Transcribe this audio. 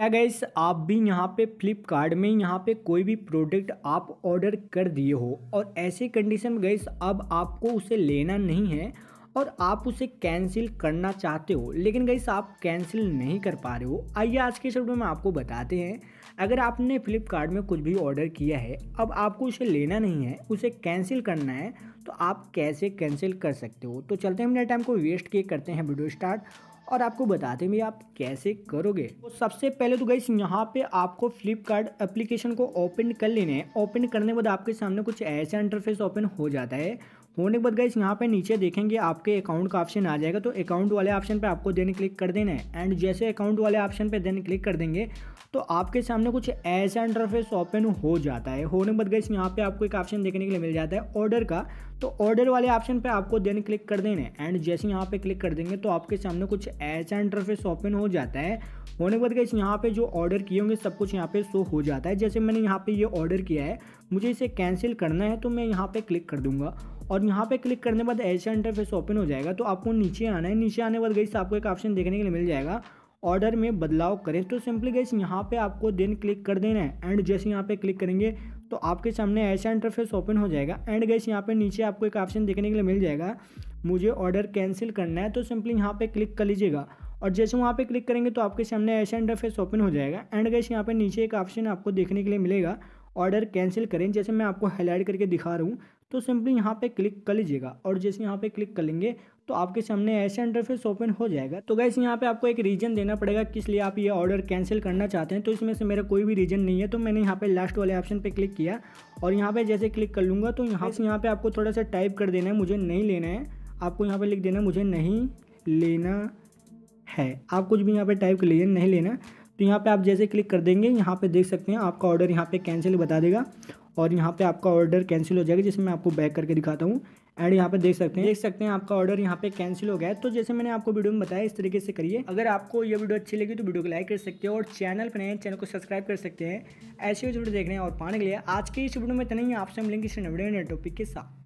क्या गैस आप भी यहाँ पे फ्लिपकार्ट में यहाँ पे कोई भी प्रोडक्ट आप ऑर्डर कर दिए हो और ऐसे कंडीशन में गैस अब आपको उसे लेना नहीं है और आप उसे कैंसिल करना चाहते हो लेकिन गैस आप कैंसिल नहीं कर पा रहे हो आइए आज के शब्दों में आपको बताते हैं अगर आपने फ्लिपकार्ट में कुछ भी ऑर्डर किया है अब आपको उसे लेना नहीं है उसे कैंसिल करना है तो आप कैसे कैंसिल कर सकते हो तो चलते हैं मेरे टाइम को वेस्ट किए करते हैं वीडियो स्टार्ट और आपको बताते भी आप कैसे करोगे तो सबसे पहले तो गई यहाँ पे आपको फ्लिपकार्ट एप्लीकेशन को ओपन कर लेने हैं ओपन करने के बाद आपके सामने कुछ ऐसा इंटरफेस ओपन हो जाता है होने के बाद गाइस यहाँ पे नीचे देखेंगे आपके अकाउंट का ऑप्शन आ जाएगा तो अकाउंट वाले ऑप्शन पर आपको देन क्लिक कर देना है एंड जैसे अकाउंट वाले ऑप्शन पर देने क्लिक कर देंगे तो आपके सामने कुछ ऐसा इंटरफेस ओपन हो जाता है होने के बाद गाइस यहाँ पे आपको एक ऑप्शन देखने के लिए मिल जाता है ऑर्डर का तो ऑर्डर वाले ऑप्शन पे आपको देन क्लिक कर देना है एंड जैसे यहाँ पे क्लिक कर देंगे तो आपके सामने कुछ ऐसा इंटरफेस ओपन हो जाता है होने के बाद गई यहाँ पे जो ऑर्डर किए होंगे सब कुछ यहाँ पे शो हो जाता है जैसे मैंने यहाँ पे ये ऑर्डर किया है मुझे इसे कैंसिल करना है तो मैं यहाँ पे क्लिक कर दूंगा और यहाँ पे क्लिक करने के बाद ऐसा इंटरफेस ओपन हो जाएगा तो आपको नीचे आना है नीचे आने के बाद गई आपको एक ऑप्शन देखने के लिए मिल जाएगा ऑर्डर में बदलाव करें तो सिंपली गई यहाँ पे आपको देन क्लिक कर देना है एंड जैसे यहाँ पे क्लिक करेंगे तो आपके सामने ऐसा इंटरफेस ओपन हो जाएगा एंड गैस यहाँ पे नीचे आपको एक ऑप्शन देखने के लिए मिल जाएगा मुझे ऑर्डर कैंसिल करना है तो सिंपली यहाँ पे क्लिक कर लीजिएगा और जैसे वहाँ पे क्लिक करेंगे तो आपके सामने ऐसा इंटरफेस ओपन हो जाएगा एंड गैस यहाँ पे नीचे एक ऑप्शन आपको देखने के लिए मिलेगा ऑर्डर कैंसिल करें जैसे मैं आपको हाईलाइट करके दिखा रहा हूँ तो सिंपली यहाँ पे क्लिक कर लीजिएगा और जैसे यहाँ पे क्लिक कर लेंगे तो आपके सामने ऐसा इंटरफेस ओपन हो जाएगा तो गैस यहाँ पे आपको एक रीजन देना पड़ेगा किस लिए आप ये ऑर्डर कैंसिल करना चाहते हैं तो इसमें से मेरा कोई भी रीजन नहीं है तो मैंने यहाँ पे लास्ट वाले ऑप्शन पे क्लिक किया और यहाँ पे जैसे क्लिक कर लूँगा तो यहाँ से यहाँ पे आपको थोड़ा सा टाइप कर देना है मुझे नहीं लेना है आपको यहाँ पर लिख देना मुझे नहीं लेना है आप कुछ भी यहाँ पर टाइप कर लीजिए नहीं लेना तो यहाँ पे आप जैसे क्लिक कर देंगे यहाँ पे देख सकते हैं आपका ऑर्डर यहाँ पे कैंसिल बता देगा और यहाँ पे आपका ऑर्डर कैंसिल हो जाएगा जिसमें मैं आपको बैक करके दिखाता हूँ एंड यहाँ पे देख सकते हैं देख सकते हैं आपका ऑर्डर यहाँ पे कैंसिल हो गया है तो जैसे मैंने आपको वीडियो में बताया इस तरीके से करिए अगर आपको ये वीडियो अच्छी लगी तो वीडियो को लाइक कर सकते हैं और चैनल पर नए चैनल को सब्सक्राइब कर सकते हैं ऐसे वीडियो देखने और पाने के लिए आज के इस वीडियो में इतना ही आपसे मिलेंगे इस नवे टॉपिक के साथ